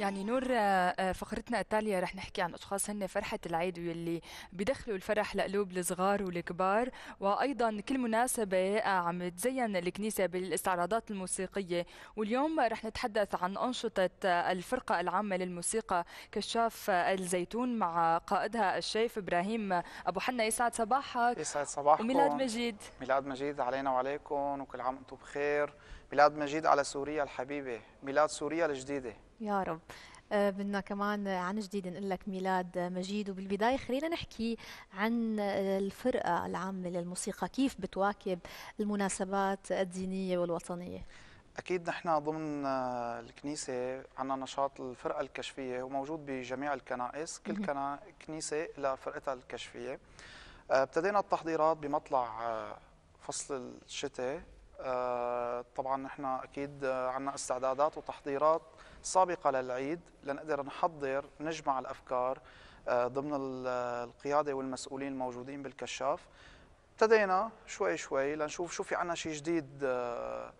يعني نور آه، آه، فقرتنا التالية رح نحكي عن أشخاص هن فرحة العيد واللي بيدخلوا الفرح لقلوب الصغار والكبار وأيضا كل مناسبة آه، عم تزين الكنيسة بالاستعراضات الموسيقية واليوم رح نتحدث عن أنشطة الفرقة العامة للموسيقى كشاف الزيتون مع قائدها الشيف إبراهيم أبو حنا يسعد صباحك يسعد صباحكم وميلاد مجيد ميلاد مجيد علينا وعليكم وكل عام وأنتم بخير ميلاد مجيد على سوريا الحبيبة ميلاد سوريا الجديدة يا رب آه، بدنا كمان عن جديد نقول لك ميلاد مجيد وبالبدايه خلينا نحكي عن الفرقه العامه للموسيقى كيف بتواكب المناسبات الدينيه والوطنيه اكيد نحن ضمن آه، الكنيسه عندنا نشاط الفرقه الكشفيه وموجود بجميع الكنائس كل كنيسه لها فرقتها الكشفيه آه، ابتدينا التحضيرات بمطلع فصل الشتاء آه، طبعا نحن اكيد عندنا استعدادات وتحضيرات سابقه للعيد لنقدر نحضر نجمع الافكار آه، ضمن القياده والمسؤولين الموجودين بالكشاف ابتدينا شوي شوي لنشوف شو في عنا شيء جديد آه،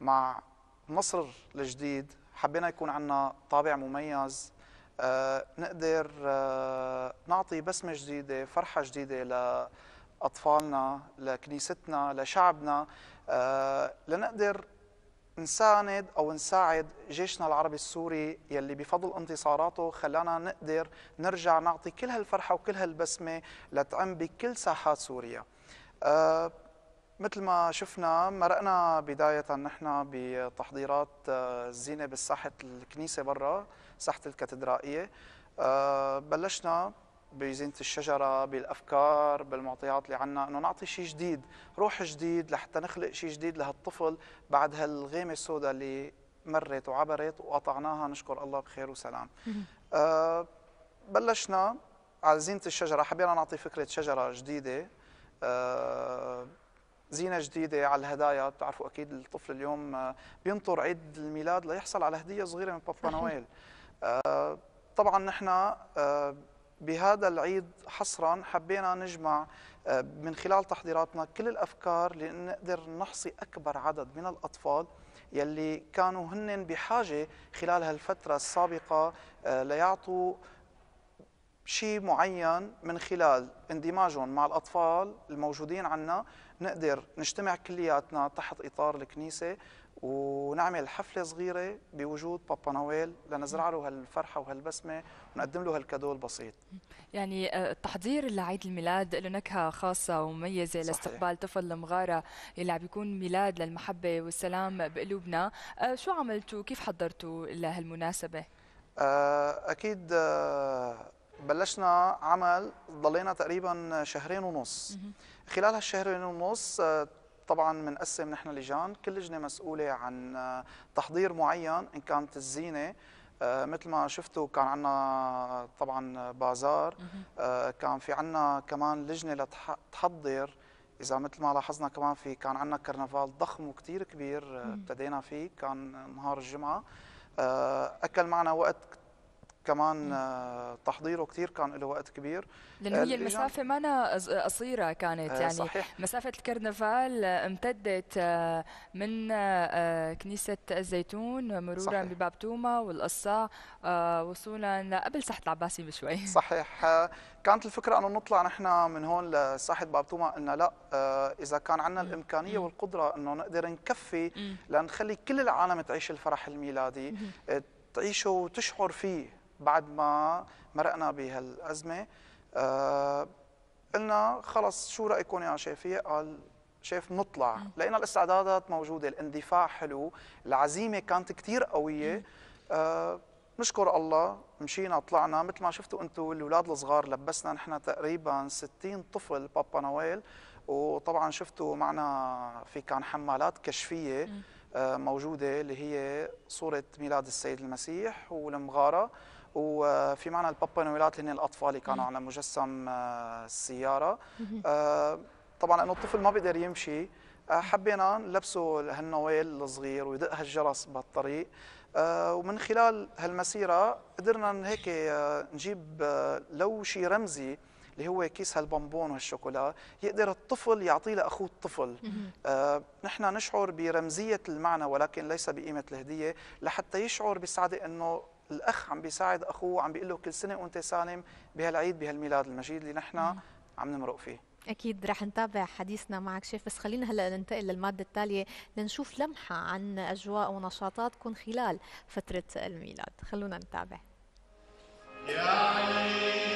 مع مصر الجديد حبينا يكون عنا طابع مميز نقدر نعطي بسمة جديدة فرحة جديدة لأطفالنا لكنيستنا لشعبنا آه، لنقدر نساند او نساعد جيشنا العربي السوري يلي بفضل انتصاراته خلانا نقدر نرجع نعطي كل هالفرحه وكل هالبسمه لتعم بكل ساحات سوريا. آه، مثل ما شفنا مرقنا بدايه نحن بتحضيرات آه، الزينه بالساحه الكنيسه برا ساحه الكاتدرائيه بلشنا بزينه الشجره بالافكار بالمعطيات اللي عنا انه نعطي شيء جديد روح جديد لحتى نخلق شيء جديد لهالطفل بعد هالغيمه السوداء اللي مرت وعبرت وقطعناها نشكر الله بخير وسلام أه بلشنا على زينه الشجره حبينا نعطي فكره شجره جديده أه زينة جديدة على الهدايا بتعرفوا أكيد الطفل اليوم آه، بينطر عيد الميلاد ليحصل على هدية صغيرة من بابا نويل أه طبعا نحن آه، بهذا العيد حصرا حبينا نجمع آه، من خلال تحضيراتنا كل الافكار لنقدر نحصي اكبر عدد من الاطفال يلي كانوا هن بحاجه خلال هالفتره السابقه آه، ليعطوا شيء معين من خلال اندماجهم مع الاطفال الموجودين عنا نقدر نجتمع كلياتنا تحت اطار الكنيسه ونعمل حفله صغيره بوجود بابا نويل لنزرع له هالفرحه وهالبسمه ونقدم له هالكادو البسيط يعني التحضير آه، لعيد الميلاد له نكهه خاصه ومميزه صحيح. لاستقبال طفل المغاره اللي عم بيكون ميلاد للمحبه والسلام بقلوبنا آه، شو عملتوا كيف حضرتوا لهالمناسبه آه، اكيد بلشنا عمل ضلينا تقريبا شهرين ونص خلال هالشهرين ونص طبعا بنقسم نحن لجان كل لجنه مسؤوله عن آه، تحضير معين ان كانت الزينه آه، مثل ما شفتوا كان عندنا طبعا بازار آه، كان في عندنا كمان لجنه لتحضر اذا مثل ما لاحظنا كمان في كان عندنا كرنفال ضخم وكثير كبير ابتدينا فيه كان نهار الجمعه اكل معنا وقت كمان آه، تحضيره كثير كان له وقت كبير لانه آه، هي المسافه ما أنا قصيره كانت آه، يعني صحيح. مسافه الكرنفال امتدت من كنيسه الزيتون مرورا بباب توما والقصاع وصولا قبل ساحه العباسي بشوي صحيح كانت الفكره انه نطلع نحن من هون لساحه باب توما انه لا اذا كان عندنا الامكانيه والقدره انه نقدر نكفي لنخلي كل العالم تعيش الفرح الميلادي تعيشه وتشعر فيه بعد ما مرقنا بهالازمه آه، قلنا خلص شو رايكم يا شافية قال شايف نطلع لقينا الاستعدادات موجوده الاندفاع حلو العزيمه كانت كثير قويه آه، نشكر الله مشينا طلعنا مثل ما شفتوا انتم الاولاد الصغار لبسنا نحن تقريبا 60 طفل بابا نويل وطبعا شفتوا معنا في كان حمالات كشفيه آه، موجوده اللي هي صوره ميلاد السيد المسيح والمغاره وفي معنا البابانويلات اللي هن الاطفال اللي كانوا على مجسم السياره آه، آه، طبعا انه الطفل ما بيقدر يمشي آه، حبينا نلبسه هالنويل الصغير ويدق هالجرس بالطريق ومن خلال هالمسيره قدرنا هيك نجيب لو شيء رمزي اللي هو كيس هالبنبون والشوكولا يقدر الطفل يعطيه لاخوه الطفل آه، نحن نشعر برمزيه المعنى ولكن ليس بقيمه الهديه لحتى يشعر بسعاده انه الاخ عم بيساعد اخوه عم بيقول له كل سنه وانت سالم بهالعيد بهالميلاد المجيد اللي نحن عم نمرق فيه اكيد رح نتابع حديثنا معك شيف بس خلينا هلا ننتقل للماده التاليه لنشوف لمحه عن اجواء ونشاطاتكم خلال فتره الميلاد خلونا نتابع يا علي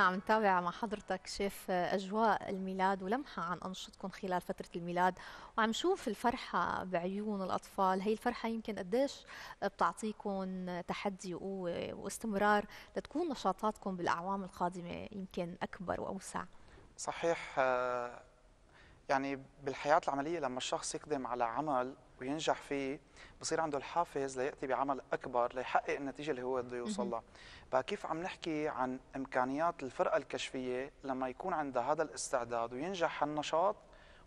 عم نتابع مع حضرتك شيف اجواء الميلاد ولمحه عن انشطتكم خلال فتره الميلاد وعم شوف الفرحه بعيون الاطفال هي الفرحه يمكن قديش بتعطيكم تحدي وقوه واستمرار لتكون نشاطاتكم بالاعوام القادمه يمكن اكبر واوسع صحيح آه، يعني بالحياة العملية لما الشخص يقدم على عمل وينجح فيه بصير عنده الحافز ليأتي بعمل أكبر ليحقق النتيجة اللي هو بده يوصل لها فكيف عم نحكي عن إمكانيات الفرقة الكشفية لما يكون عندها هذا الاستعداد وينجح النشاط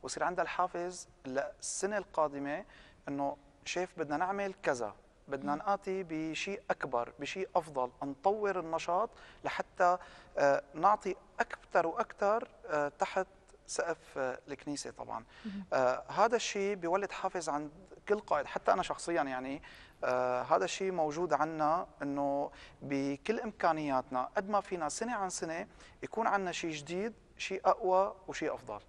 ويصير عندها الحافز للسنة القادمة أنه شايف بدنا نعمل كذا بدنا نآتي بشيء أكبر بشيء أفضل نطور النشاط لحتى آه، نعطي أكثر وأكثر آه، تحت سقف آه، الكنيسه طبعا آه هذا الشيء بيولد حافز عند كل قائد حتى انا شخصيا يعني آه هذا الشيء موجود عنا انه بكل امكانياتنا قد ما فينا سنه عن سنه يكون عنا شيء جديد شيء اقوى وشيء افضل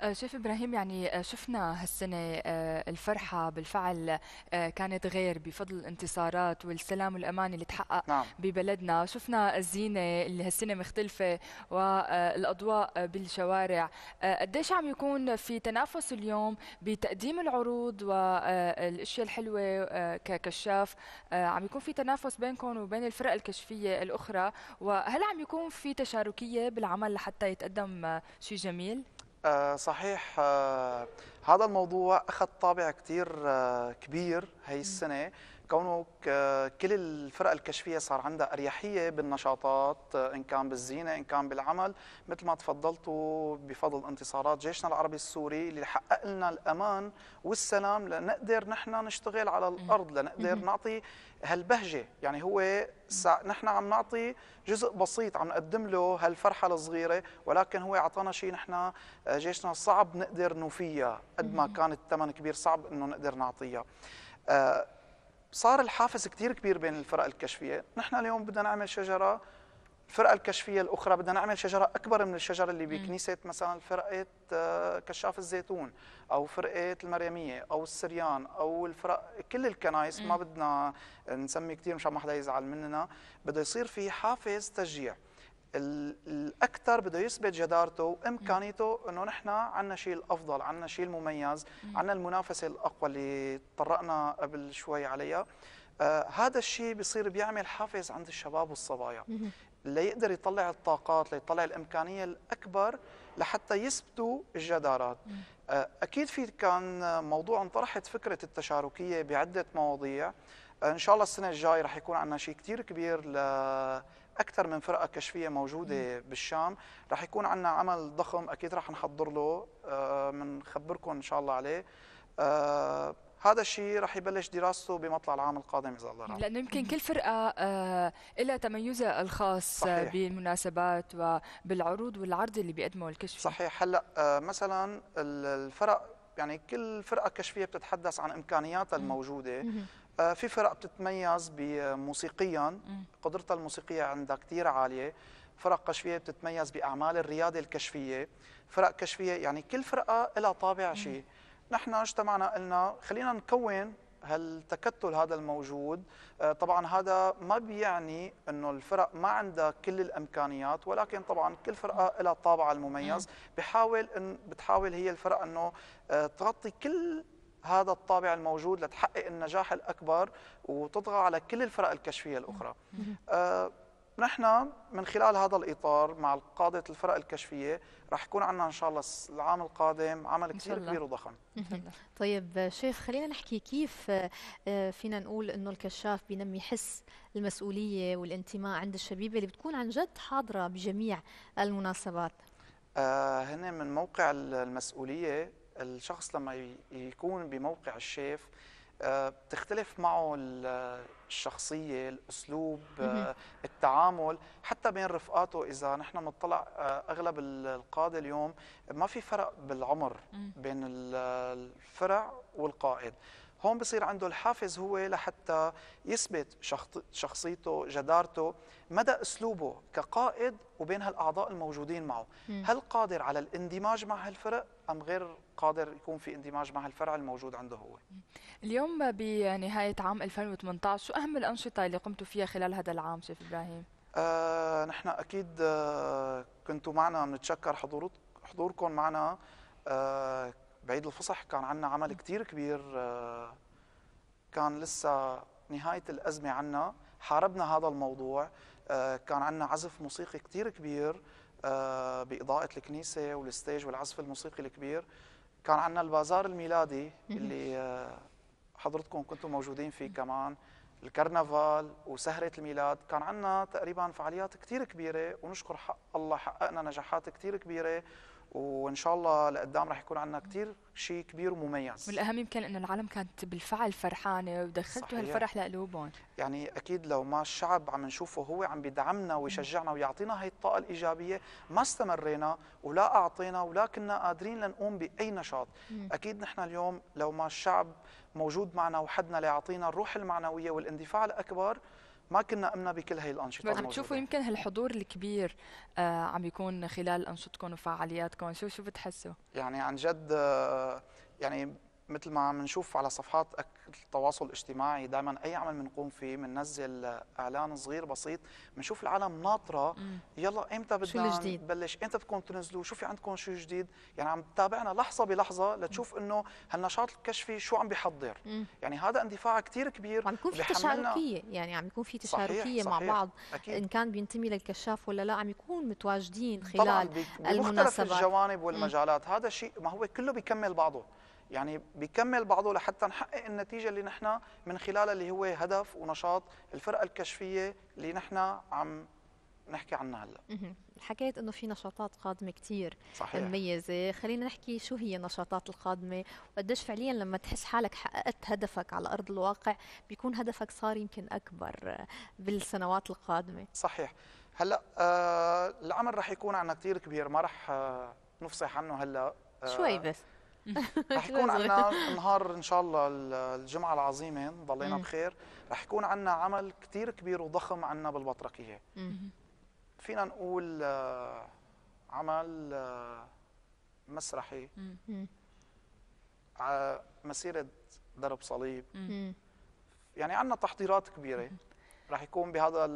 آه، شيف ابراهيم يعني آه، شفنا هالسنه آه، الفرحه بالفعل كانت غير بفضل الانتصارات والسلام والامان اللي تحقق نعم. ببلدنا شفنا الزينه اللي هالسنه مختلفه والاضواء بالشوارع قديش عم يكون في تنافس اليوم بتقديم العروض والاشياء الحلوه ككشاف عم يكون في تنافس بينكم وبين الفرق الكشفيه الاخرى وهل عم يكون في تشاركيه بالعمل لحتى يتقدم القدم شيء جميل آه صحيح آه هذا الموضوع اخذ طابع كثير آه كبير هي السنه كونه كل الفرق الكشفيه صار عندها اريحيه بالنشاطات ان كان بالزينه ان كان بالعمل مثل ما تفضلتوا بفضل انتصارات جيشنا العربي السوري اللي حقق لنا الامان والسلام لنقدر نحن نشتغل على الارض لنقدر نعطي هالبهجه يعني هو سا... نحن عم نعطي جزء بسيط عم نقدم له هالفرحه الصغيره ولكن هو اعطانا شيء نحن آه، جيشنا صعب نقدر نوفيه قد ما كان الثمن كبير صعب انه نقدر نعطيه آه صار الحافز كثير كبير بين الفرق الكشفيه، نحن اليوم بدنا نعمل شجره الفرقه الكشفيه الاخرى بدنا نعمل شجره اكبر من الشجره اللي بكنيسه مثلا فرقه آه، كشاف الزيتون او فرقه المريميه او السريان او الفرق كل الكنايس ما بدنا نسمي كثير مشان ما حدا يزعل مننا بده يصير في حافز تشجيع الاكثر بده يثبت جدارته وامكانيته انه نحن عندنا شيء الافضل عندنا شيء المميز عندنا المنافسه الاقوى اللي طرقنا قبل شوي عليها آه هذا الشيء بيصير بيعمل حافز عند الشباب والصبايا ليقدر يطلع الطاقات ليطلع الامكانيه الاكبر لحتى يثبتوا الجدارات آه اكيد في كان موضوع انطرحت فكره التشاركيه بعده مواضيع آه ان شاء الله السنه الجايه رح يكون عندنا شيء كثير كبير ل اكثر من فرقه كشفيه موجوده بالشام رح يكون عندنا عمل ضخم اكيد رح نحضر له بنخبركم آه، ان شاء الله عليه آه، هذا الشيء رح يبلش دراسته بمطلع العام القادم اذا الله لانه يمكن كل فرقه آه، لها تميزها الخاص صحيح. بالمناسبات وبالعروض والعرض اللي بيقدمه الكشف صحيح هلا مثلا الفرق يعني كل فرقه كشفيه بتتحدث عن امكانياتها الموجوده آه، في فرق بتتميز بموسيقيا قدرتها الموسيقيه عندها كثير عاليه فرق كشفيه بتتميز باعمال الرياضه الكشفيه فرق كشفيه يعني كل فرقه لها طابع شيء نحن اجتمعنا قلنا خلينا نكون هالتكتل هذا الموجود آه، طبعا هذا ما بيعني انه الفرق ما عندها كل الامكانيات ولكن طبعا كل فرقه لها طابعها المميز بحاول ان بتحاول هي الفرق انه آه، تغطي كل هذا الطابع الموجود لتحقق النجاح الاكبر وتطغى على كل الفرق الكشفيه الاخرى. آه نحن من خلال هذا الاطار مع قاده الفرق الكشفيه رح يكون عندنا ان شاء الله العام القادم عمل كثير كبير وضخم طيب شيخ خلينا نحكي كيف آه، آه، فينا نقول انه الكشاف بينمي حس المسؤوليه والانتماء عند الشبيبه اللي بتكون عن جد حاضره بجميع المناسبات آه هنا من موقع المسؤوليه الشخص لما يكون بموقع الشيف آه، بتختلف معه الشخصية الأسلوب آه، التعامل حتى بين رفقاته إذا نحن بنطلع آه، أغلب القادة اليوم ما في فرق بالعمر بين الفرع والقائد هون بصير عنده الحافز هو لحتى يثبت شخصيته جدارته مدى اسلوبه كقائد وبين هالاعضاء الموجودين معه هل قادر على الاندماج مع هالفرق ام غير قادر يكون في اندماج مع الفرع الموجود عنده هو اليوم بنهايه عام 2018 شو اهم الانشطه اللي قمتوا فيها خلال هذا العام شيخ ابراهيم آه، نحن اكيد آه، كنتوا معنا بنتشكر حضور حضوركم معنا آه، بعيد الفصح كان عندنا عمل كثير كبير آه، كان لسه نهايه الازمه عنا حاربنا هذا الموضوع آه، كان عندنا عزف موسيقي كثير كبير آه، باضاءه الكنيسه والستيج والعزف الموسيقي الكبير كان عندنا البازار الميلادي اللي حضرتكم كنتم موجودين فيه كمان الكرنفال وسهرة الميلاد كان عندنا تقريبا فعاليات كثير كبيرة ونشكر حق الله حققنا نجاحات كثير كبيرة وان شاء الله لقدام رح يكون عندنا كثير شيء كبير ومميز والاهم يمكن انه العالم كانت بالفعل فرحانه ودخلتوا هالفرح لقلوبهم يعني اكيد لو ما الشعب عم نشوفه هو عم بيدعمنا ويشجعنا ويعطينا هي الطاقه الايجابيه ما استمرينا ولا اعطينا ولا كنا قادرين لنقوم باي نشاط مم. اكيد نحن اليوم لو ما الشعب موجود معنا وحدنا ليعطينا الروح المعنويه والاندفاع الاكبر ما كنا قمنا بكل هاي الانشطه بس عم تشوفوا يمكن هالحضور الكبير آه عم يكون خلال انشطتكم وفعالياتكم شو شو بتحسوا يعني عن جد آه يعني مثل ما عم نشوف على صفحات التواصل الاجتماعي دائما اي عمل بنقوم فيه بننزل اعلان صغير بسيط بنشوف العالم ناطره يلا امتى بدنا نبلش امتى بدكم تنزلوا شو في عندكم شيء جديد يعني عم تتابعنا لحظه بلحظه لتشوف انه هالنشاط الكشفي شو عم بيحضر يعني هذا اندفاع كثير كبير عم يكون في تشاركيه يعني عم يكون في تشاركيه صحيح مع صحيح بعض أكيد. ان كان بينتمي للكشاف ولا لا عم يكون متواجدين خلال طبعاً المناسبات بمختلف الجوانب والمجالات هذا شيء ما هو كله بيكمل بعضه يعني بيكمل بعضه لحتى نحقق النتيجه اللي نحن من خلالها اللي هو هدف ونشاط الفرقه الكشفيه اللي نحن عم نحكي عنها هلا حكيت انه في نشاطات قادمه كثير صحيح. مميزه خلينا نحكي شو هي النشاطات القادمه وقديش فعليا لما تحس حالك حققت هدفك على ارض الواقع بيكون هدفك صار يمكن اكبر بالسنوات القادمه صحيح هلا آه العمل رح يكون عنا كثير كبير ما رح آه نفصح عنه هلا آه شوي بس رح يكون عندنا نهار ان شاء الله الجمعه العظيمه ضلينا بخير رح يكون عندنا عمل كثير كبير وضخم عندنا بالبطرقيه فينا نقول آه، عمل آه، مسرحي على آه، مسيره درب صليب يعني عندنا تحضيرات كبيره رح يكون بهذا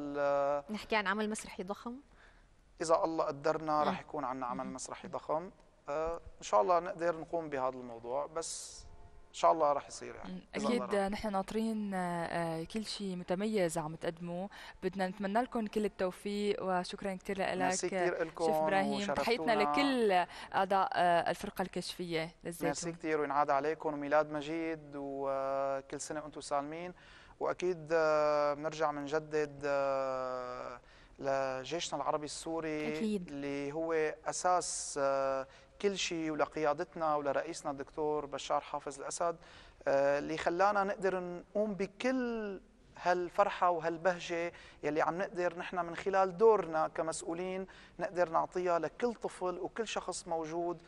نحكي عن عمل مسرحي ضخم اذا الله قدرنا رح يكون عندنا عمل مسرحي ضخم آه، ان شاء الله نقدر نقوم بهذا الموضوع بس ان شاء الله راح يصير يعني اكيد نحن ناطرين آه، آه، كل شيء متميز عم تقدموه بدنا نتمنى لكم كل التوفيق وشكرا كثير لك شيف ابراهيم تحيتنا لكل اعضاء الفرقه الكشفيه للزيتون ميرسي كثير وينعاد عليكم وميلاد مجيد وكل سنه وانتم سالمين واكيد بنرجع بنجدد لجيشنا العربي السوري أكيد. اللي هو اساس كل شيء ولقيادتنا ولرئيسنا الدكتور بشار حافظ الأسد آه، اللي خلانا نقدر نقوم بكل هالفرحة وهالبهجة يلي عم نقدر نحن من خلال دورنا كمسؤولين نقدر نعطيها لكل طفل وكل شخص موجود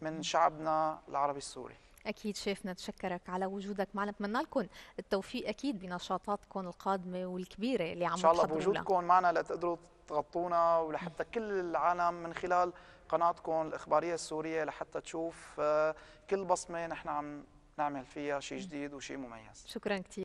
من شعبنا العربي السوري اكيد شيف نتشكرك على وجودك معنا بتمنى لكم التوفيق اكيد بنشاطاتكم القادمه والكبيره اللي عم ان شاء الله بوجودكم معنا لتقدروا تغطونا ولحتى كل العالم من خلال قناتكم الإخبارية السورية لحتى تشوف آه، كل بصمة نحن عم نعمل فيها شيء جديد وشيء مميز شكرا كثير